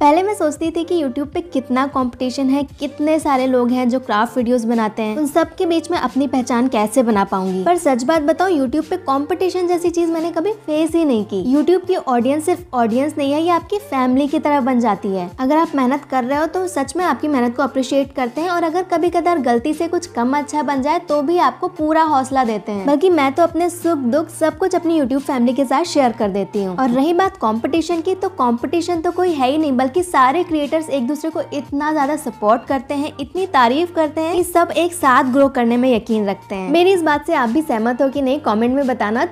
पहले मैं सोचती थी कि YouTube पे कितना कंपटीशन है कितने सारे लोग हैं जो क्राफ्ट वीडियोस बनाते हैं उन सब के बीच में अपनी पहचान कैसे बना पाऊंगी पर सच बात बताऊ YouTube पे कंपटीशन जैसी चीज मैंने कभी फेस ही नहीं की YouTube की ऑडियंस सिर्फ ऑडियंस नहीं है ये आपकी फैमिली की तरह बन जाती है अगर आप मेहनत कर रहे हो तो सच में आपकी मेहनत को अप्रिशिएट करते हैं और अगर कभी कदार गलती से कुछ कम अच्छा बन जाए तो भी आपको पूरा हौसला देते हैं बल्कि मैं तो अपने सुख दुख सब कुछ अपनी यूट्यूब फैमिली के साथ शेयर कर देती हूँ और रही बात कॉम्पिटिशन की तो कॉम्पिटिशन तो कोई है ही नहीं बल्कि सारे क्रिएटर्स एक दूसरे को इतना ज़्यादा सपोर्ट करते हैं इतनी तारीफ करते हैं कि सब एक साथ ग्रो करने में यकीन रखते हैं मेरी इस बात से आप भी सहमत हो कि नहीं कॉमेंट में बताना तो